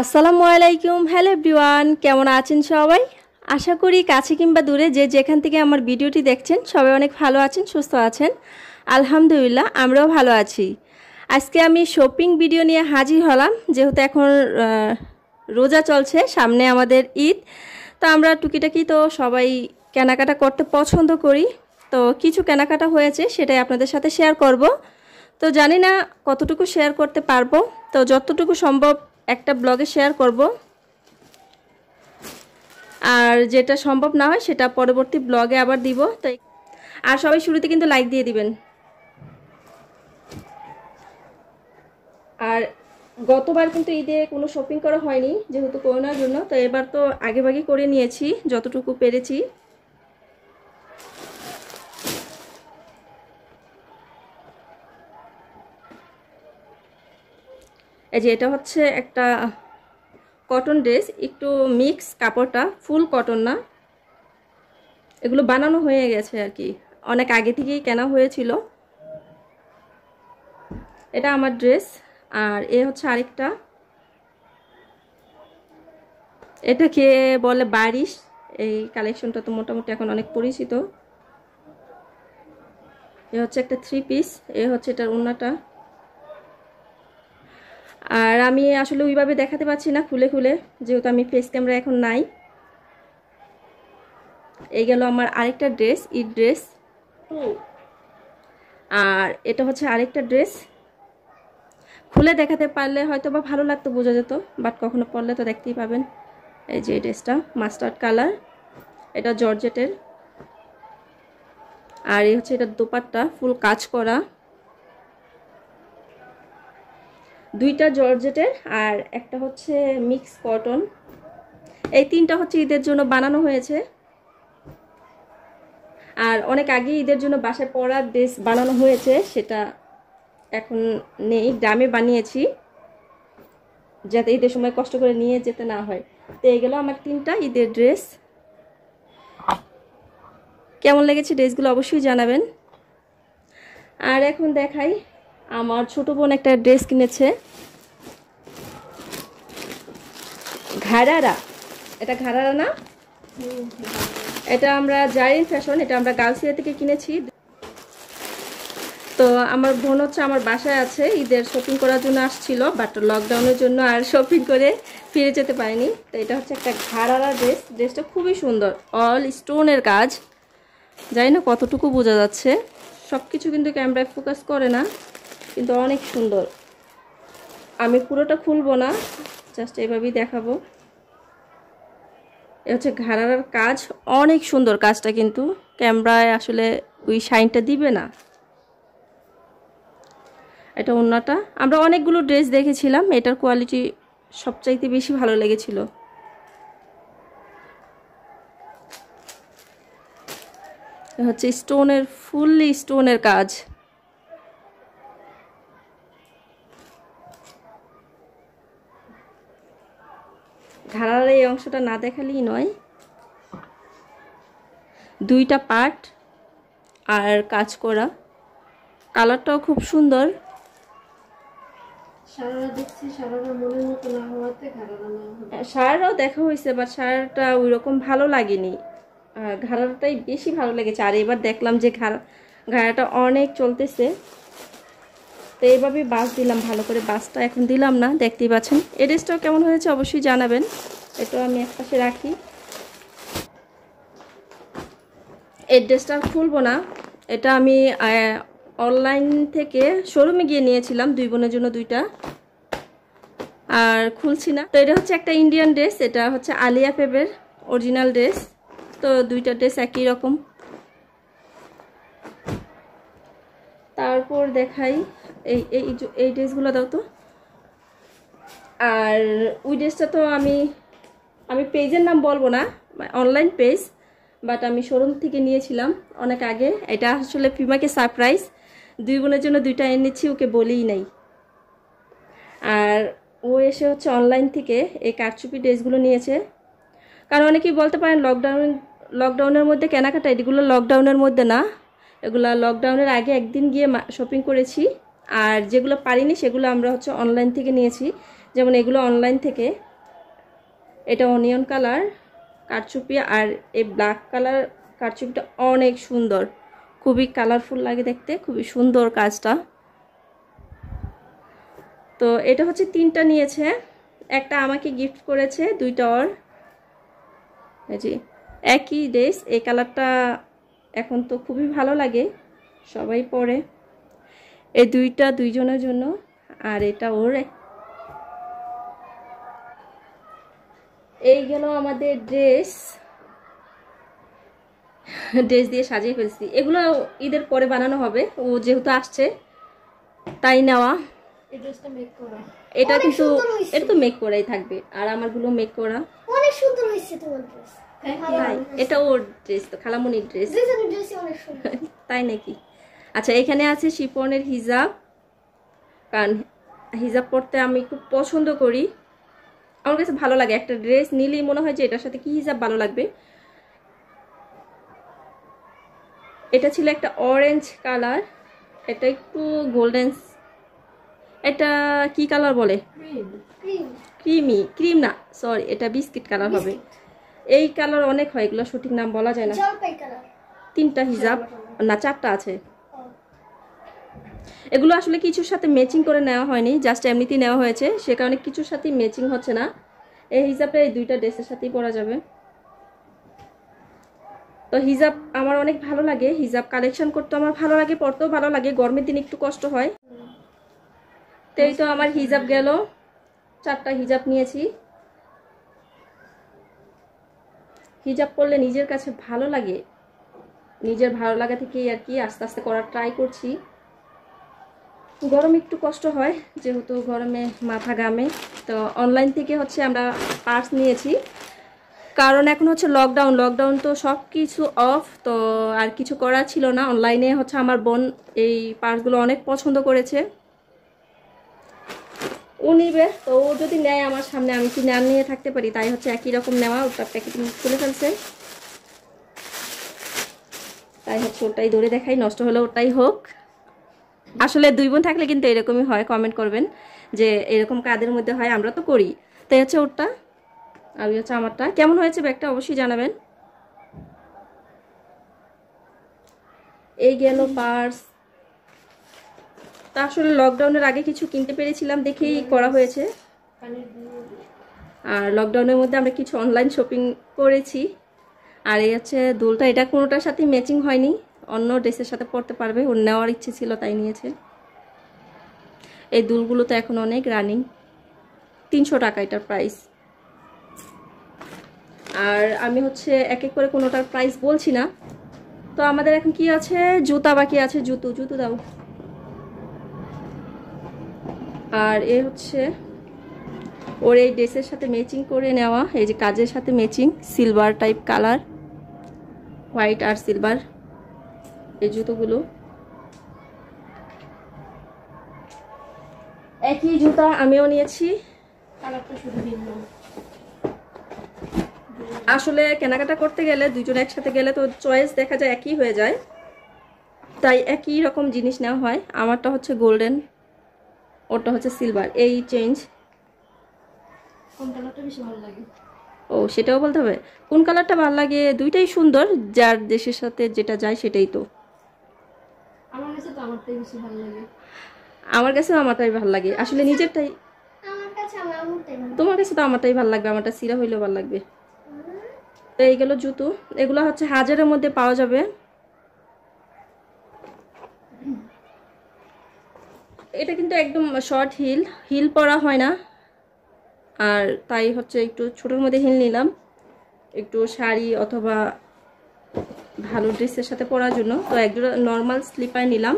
আসসালামু আলাইকুম hello everyone কেমন আছেন সবাই আশা করি কাছে কিংবা দূরে যে যেখান থেকে আমার ভিডিওটি দেখছেন সবাই অনেক ভালো আছেন সুস্থ আছেন আলহামদুলিল্লাহ আমরাও ভালো আছি আজকে আমি শপিং ভিডিও নিয়ে হাজির হলাম যেহেতু এখন রোজা চলছে সামনে আমাদের ঈদ তো আমরা টুকিটাকি তো সবাই কেনাকাটা করতে পছন্দ করি তো কিছু কেনাকাটা হয়েছে সেটাই আপনাদের সাথে শেয়ার করব তো জানি না কতটুকু শেয়ার করতে পারবো তো যতটুকু সম্ভব একটা ব্লগে শেয়ার করব আর যেটা সম্ভব না হয় সেটা পরবর্তী ব্লগে আবার দিব তাই আর সবাই শুরুতে কিন্তু লাইক দিয়ে দিবেন আর গতবার কিন্তু ঈদে কোনো শপিং করা হয়নি যেহেতু করোনার জন্য তো এবার তো আগেভাগে করে নিয়েছি যতটুকু পেরেছি এই যে এটা হচ্ছে একটা কটন ড্রেস একটু মিক্স কাপড়টা ফুল কটন না এগুলো বানানো হয়ে গেছে আর কি অনেক আগে থেকেই কেনা হয়েছিল এটা আমার ড্রেস আর এ হচ্ছে আরেকটা এটা কে বলে বারিশ এই কালেকশনটা তো মোটামুটি এখন অনেক পরিচিত এ হচ্ছে একটা থ্রি পিস এ হচ্ছে এটার ওনাটা আর আমি আসলে ওইভাবে দেখাতে পারছি না খুলে খুলে যেহেতু আমি ফেস ক্যামেরা এখন নাই এই গেল আমার আরেকটা ড্রেস ই ড্রেস আর এটা হচ্ছে আরেকটা ড্রেস খুলে দেখাতে পারলে হয়তো বা ভালো লাগতো বোঝা যেত বাট কখনো পড়লে তো দেখতেই পাবেন এই যে ড্রেসটা মাস্টার্ড কালার এটা জর্জেটের আর এই হচ্ছে এটা দোপাট্টা ফুল কাজ করা দুইটা জর্জেটের আর একটা হচ্ছে মিক্স কটন এই তিনটা হচ্ছে ঈদের জন্য বানানো হয়েছে আর অনেক আগে ঈদের জন্য বাসায় পরা ড্রেস বানানো হয়েছে সেটা এখন নেই গ্রামে বানিয়েছি যাতে ঈদের সময় কষ্ট করে নিয়ে যেতে না হয় তো এই গেল আমার তিনটা ঈদের ড্রেস কেমন লেগেছে ড্রেসগুলো অবশ্যই জানাবেন আর এখন দেখাই আমার ছোট বোন একটা ড্রেস কিনেছে ঘাড়ারা এটা ঘাড়ারা না এটা আমরা জারিন ফ্যাশন এটা আমরা গালসিয়া থেকে কিনেছি তো আমার বোন হচ্ছে আমার বাসায় আছে ঈদের শপিং করার জন্য আসছিল বাট লকডাউনের জন্য আর শপিং করে ফিরে যেতে পারিনি তো এটা হচ্ছে একটা ঘাড়ারা ড্রেস ড্রেসটা খুবই সুন্দর অল স্টোনের কাজ জানি না কতটুকু বোঝা যাচ্ছে সব কিছু কিন্তু ক্যামেরায় ফোকাস করে না কিন্তু অনেক সুন্দর আমি পুরোটা খুলবো না জাস্ট এভাবেই দেখাবো এ হচ্ছে ঘাড়ার কাজ অনেক সুন্দর কাজটা কিন্তু ক্যামেরায় আসলে ওই সাইনটা দিবে না এটা অন্যটা আমরা অনেকগুলো ড্রেস দেখেছিলাম এটার কোয়ালিটি সবচাইতে বেশি ভালো লেগেছিল হচ্ছে স্টোনের ফুললি স্টোনের কাজ ধারার এই অংশটা না দেখালেই নয় দুইটা পার্ট আর কাজ করা কালারটাও খুব সুন্দর হ্যাঁ, সারারাও দেখা হয়েছে বাট সারাটা ওই রকম ভালো লাগেনি ঘাড়াটাই বেশি ভালো লেগেছে আর এবার দেখলাম যে ঘাড়া ঘাড়াটা অনেক চলতেছে তো এইভাবে বাস দিলাম ভালো করে বাসটা এখন দিলাম না দেখতেই পাচ্ছেন এড্রেসটাও কেমন হয়েছে অবশ্যই জানাবেন এটাও আমি একপাশে রাখি এড্রেসটা ড্রেসটা খুলবো না এটা আমি অনলাইন থেকে শোরুমে গিয়ে নিয়েছিলাম দুই বোনের জন্য দুইটা আর খুলছি না তো এটা হচ্ছে একটা ইন্ডিয়ান ড্রেস এটা হচ্ছে আলিয়া পেবের অরিজিনাল ড্রেস তো দুইটা ড্রেস একই রকম তারপর দেখাই এই এই এই ড্রেসগুলো দাও তো আর ওই ড্রেসটা তো আমি আমি পেজের নাম বলবো না অনলাইন পেজ বাট আমি শোরুম থেকে নিয়েছিলাম অনেক আগে এটা আসলে পিমাকে সারপ্রাইজ দুই বোনের জন্য দুইটা এনেছি ওকে বলেই নাই আর ও এসে হচ্ছে অনলাইন থেকে এই কারচুপি ড্রেসগুলো নিয়েছে কারণ অনেকেই বলতে পারেন লকডাউন লকডাউনের মধ্যে কেনাকাটা এগুলো লকডাউনের মধ্যে না এগুলো লকডাউনের আগে একদিন গিয়ে শপিং করেছি আর যেগুলো পারিনি সেগুলো আমরা হচ্ছে অনলাইন থেকে নিয়েছি যেমন এগুলো অনলাইন থেকে এটা অনিয়ন কালার কারচুপি আর এই ব্ল্যাক কালার কারচুপিটা অনেক সুন্দর খুবই কালারফুল লাগে দেখতে খুবই সুন্দর কাজটা তো এটা হচ্ছে তিনটা নিয়েছে একটা আমাকে গিফট করেছে দুইটা ওর জি একই ড্রেস এই কালারটা এখন তো খুবই ভালো লাগে সবাই পরে এই দুইটা দুইজনের জন্য আর এটা ওর এই গেল আমাদের ড্রেস ড্রেস দিয়ে সাজিয়ে ফেলছি এগুলো ঈদের পরে বানানো হবে ও যেহেতু আসছে তাই নেওয়া এটা কিন্তু এটা তো মেক করাই থাকবে আর আমারগুলো মেক করা অনেক সুন্দর হয়েছে তোমার ড্রেস এটা ওর ড্রেস তো খালামনির ড্রেস তাই নাকি আচ্ছা এখানে আছে শিপনের হিজাব কারণ হিজাব পরতে আমি খুব পছন্দ করি আমার কাছে ভালো লাগে একটা ড্রেস নিলেই মনে হয় যে এটার সাথে কি হিজাব ভালো লাগবে এটা ছিল একটা অরেঞ্জ কালার এটা একটু গোল্ডেন এটা কি কালার বলে ক্রিমি ক্রিম না সরি এটা বিস্কিট কালার হবে এই কালার অনেক হয় এগুলো সঠিক নাম বলা যায় না তিনটা হিজাব না চারটা আছে এগুলো আসলে কিছুর সাথে ম্যাচিং করে নেওয়া হয়নি জাস্ট এমনিতেই নেওয়া হয়েছে সে কারণে কিছুর সাথে ম্যাচিং হচ্ছে না এই হিসাবে এই দুইটা ড্রেসের সাথেই পরা যাবে তো হিজাব আমার অনেক ভালো লাগে হিজাব কালেকশন করতে আমার ভালো লাগে পড়তেও ভালো লাগে গরমের দিন একটু কষ্ট হয় তো এই তো আমার হিজাব গেল চারটা হিজাব নিয়েছি হিজাব পরলে নিজের কাছে ভালো লাগে নিজের ভালো লাগা থেকেই আর কি আস্তে আস্তে করার ট্রাই করছি গরম একটু কষ্ট হয় যেহেতু গরমে মাথা গামে তো অনলাইন থেকে হচ্ছে আমরা পার্স নিয়েছি কারণ এখন হচ্ছে লকডাউন লকডাউন তো সব কিছু অফ তো আর কিছু করা ছিল না অনলাইনে হচ্ছে আমার বোন এই পার্সগুলো অনেক পছন্দ করেছে ও নিবে তো ও যদি নেয় আমার সামনে আমি কি নাম নিয়ে থাকতে পারি তাই হচ্ছে একই রকম নেওয়া ওটা প্যাকেট খুলে ফেলছে তাই হচ্ছে ওটাই ধরে দেখাই নষ্ট হলে ওটাই হোক আসলে দুই বোন থাকলে কিন্তু এরকমই হয় কমেন্ট করবেন যে এরকম কাদের মধ্যে হয় আমরা তো করি তাই হচ্ছে ওরটা আর হচ্ছে আমারটা কেমন হয়েছে ব্যাগটা অবশ্যই জানাবেন এই গেল পার্স তা আসলে লকডাউনের আগে কিছু কিনতে পেরেছিলাম দেখেই করা হয়েছে আর লকডাউনের মধ্যে আমরা কিছু অনলাইন শপিং করেছি আর এই হচ্ছে দুলটা এটা কোনোটার সাথে ম্যাচিং হয়নি অন্য ড্রেসের সাথে পরতে পারবে ওর নেওয়ার ইচ্ছে ছিল তাই নিয়েছে এই দুলগুলো তো এখন অনেক রানিং তিনশো টাকা এটার প্রাইস আর আমি হচ্ছে এক এক করে কোনোটার প্রাইস বলছি না তো আমাদের এখন কি আছে জুতা বাকি আছে জুতো জুতো দাও আর এ হচ্ছে ওর এই ড্রেসের সাথে ম্যাচিং করে নেওয়া এই যে কাজের সাথে matching silver type colour white আর সিলভার এই জুতোগুলো একই জুতা আমিও নিয়েছি আসলে কেনাকাটা করতে গেলে দুজন একসাথে গেলে তো চয়েস দেখা যায় একই হয়ে যায় তাই একই রকম জিনিস নেওয়া হয় আমারটা হচ্ছে গোল্ডেন ওটা হচ্ছে সিলভার এই চেঞ্জ ও সেটাও বলতে হবে কোন কালারটা ভালো লাগে দুইটাই সুন্দর যার দেশের সাথে যেটা যায় সেটাই তো আমার কাছে তো আমারটাই বেশি ভালো লাগে আমার কাছে আমারটাই ভালো লাগে আসলে নিজেরটাই তোমার কাছে তো আমারটাই ভালো লাগবে আমারটা সিরা হইলেও ভালো লাগবে তো এইগুলো জুতো এগুলো হচ্ছে হাজারের মধ্যে পাওয়া যাবে এটা কিন্তু একদম শর্ট হিল হিল পরা হয় না আর তাই হচ্ছে একটু ছোটোর মধ্যে হিল নিলাম একটু শাড়ি অথবা ভালো ড্রেসের সাথে পরার জন্য তো একজোড়া নর্মাল স্লিপার নিলাম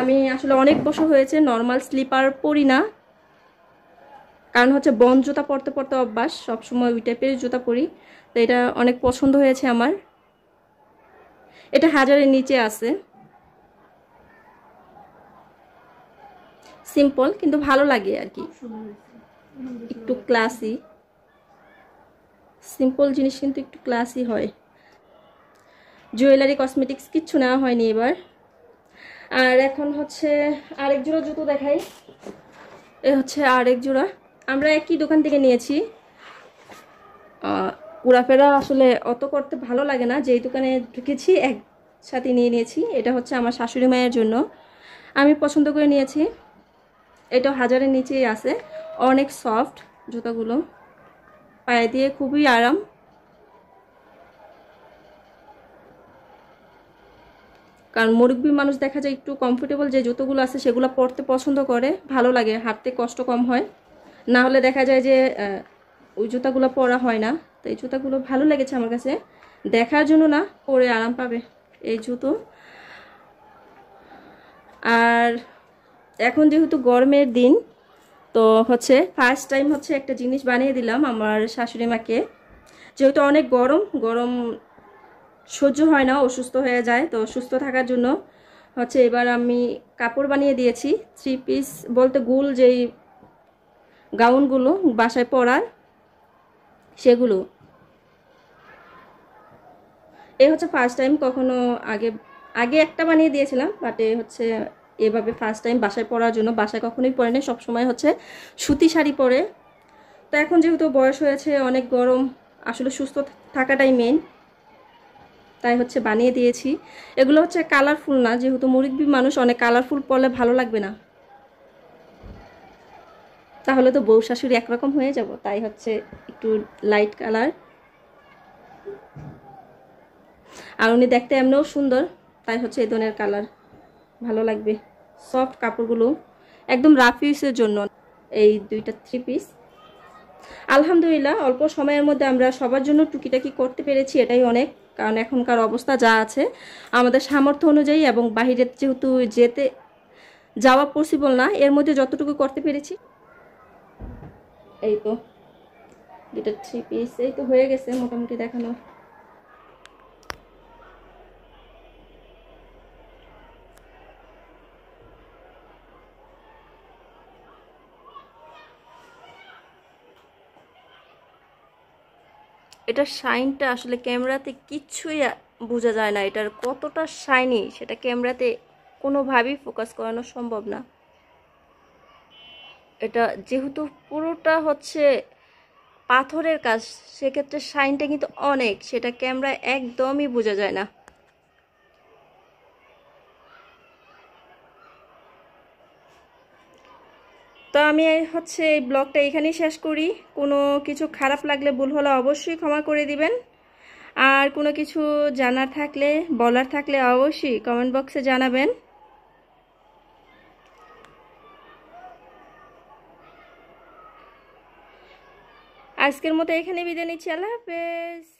আমি আসলে অনেক বছর হয়েছে নর্মাল স্লিপার পরি না কারণ হচ্ছে বন জুতা পরতে পরতে অভ্যাস সবসময় ওই টাইপের জুতা পরি তো এটা অনেক পছন্দ হয়েছে আমার এটা হাজারের নিচে আছে সিম্পল কিন্তু ভালো লাগে আর কি একটু ক্লাসি সিম্পল জিনিস কিন্তু একটু ক্লাসি হয় জুয়েলারি কসমেটিক্স কিচ্ছু নেওয়া হয়নি এবার আর এখন হচ্ছে আরেক জোড়া জুতো দেখাই এ হচ্ছে আরেক জোড়া আমরা একই দোকান থেকে নিয়েছি উড়াফেরা আসলে অত করতে ভালো লাগে না যেই দোকানে ঢুকেছি একসাথে নিয়ে নিয়েছি এটা হচ্ছে আমার শাশুড়ি মায়ের জন্য আমি পছন্দ করে নিয়েছি এটা হাজারের নিচেই আছে অনেক সফট জুতোগুলো পায়ে দিয়ে খুবই আরাম কারণ মুরব্বী মানুষ দেখা যায় একটু কমফোর্টেবল যে জুতোগুলো আছে সেগুলো পরতে পছন্দ করে ভালো লাগে হাঁটতে কষ্ট কম হয় না হলে দেখা যায় যে ওই জুতাগুলো পরা হয় না তো এই জুতাগুলো ভালো লেগেছে আমার কাছে দেখার জন্য না পরে আরাম পাবে এই জুতো আর এখন যেহেতু গরমের দিন তো হচ্ছে ফার্স্ট টাইম হচ্ছে একটা জিনিস বানিয়ে দিলাম আমার শাশুড়ি মাকে যেহেতু অনেক গরম গরম সহ্য হয় না অসুস্থ হয়ে যায় তো সুস্থ থাকার জন্য হচ্ছে এবার আমি কাপড় বানিয়ে দিয়েছি থ্রি পিস বলতে গুল যেই গাউনগুলো বাসায় পরার সেগুলো এ হচ্ছে ফার্স্ট টাইম কখনো আগে আগে একটা বানিয়ে দিয়েছিলাম বাট এ হচ্ছে এভাবে ফার্স্ট টাইম বাসায় পরার জন্য বাসায় কখনোই পরে নেই সবসময় হচ্ছে সুতি শাড়ি পরে তো এখন যেহেতু বয়স হয়েছে অনেক গরম আসলে সুস্থ থাকাটাই মেন তাই হচ্ছে বানিয়ে দিয়েছি এগুলো হচ্ছে কালারফুল না যেহেতু মুরগি মানুষ অনেক কালারফুল পরলে ভালো লাগবে না তাহলে তো বউ শাশুড়ি একরকম হয়ে যাব তাই হচ্ছে একটু লাইট কালার আর উনি দেখতে এমনিও সুন্দর তাই হচ্ছে এই ধরনের কালার ভালো লাগবে সফট কাপড়গুলো একদম রাফিসের জন্য এই দুইটা থ্রি পিস আলহামদুলিল্লাহ অল্প সময়ের মধ্যে আমরা সবার জন্য টুকিটাকি করতে পেরেছি এটাই অনেক কারণ এখনকার অবস্থা যা আছে আমাদের সামর্থ্য অনুযায়ী এবং বাহিরে যেহেতু যেতে যাওয়া পসিবল না এর মধ্যে যতটুকু করতে পেরেছি এই তো দুটা থ্রি পিস এই তো হয়ে গেছে মোটামুটি দেখানো এটা শাইনটা আসলে ক্যামেরাতে কিচ্ছুই বোঝা যায় না এটার কতটা শাইনি সেটা ক্যামেরাতে কোনোভাবেই ফোকাস করানো সম্ভব না এটা যেহেতু পুরোটা হচ্ছে পাথরের কাজ সেক্ষেত্রে শাইনটা কিন্তু অনেক সেটা ক্যামেরা একদমই বোঝা যায় না তো আমি হচ্ছে এই ব্লগটা এখানেই শেষ করি কোনো কিছু খারাপ লাগলে ভুল হলে অবশ্যই ক্ষমা করে দিবেন আর কোনো কিছু জানার থাকলে বলার থাকলে অবশ্যই কমেন্ট বক্সে জানাবেন আজকের মতো এখানে বিদায় নিচ্ছি আল্লাহ হাফেজ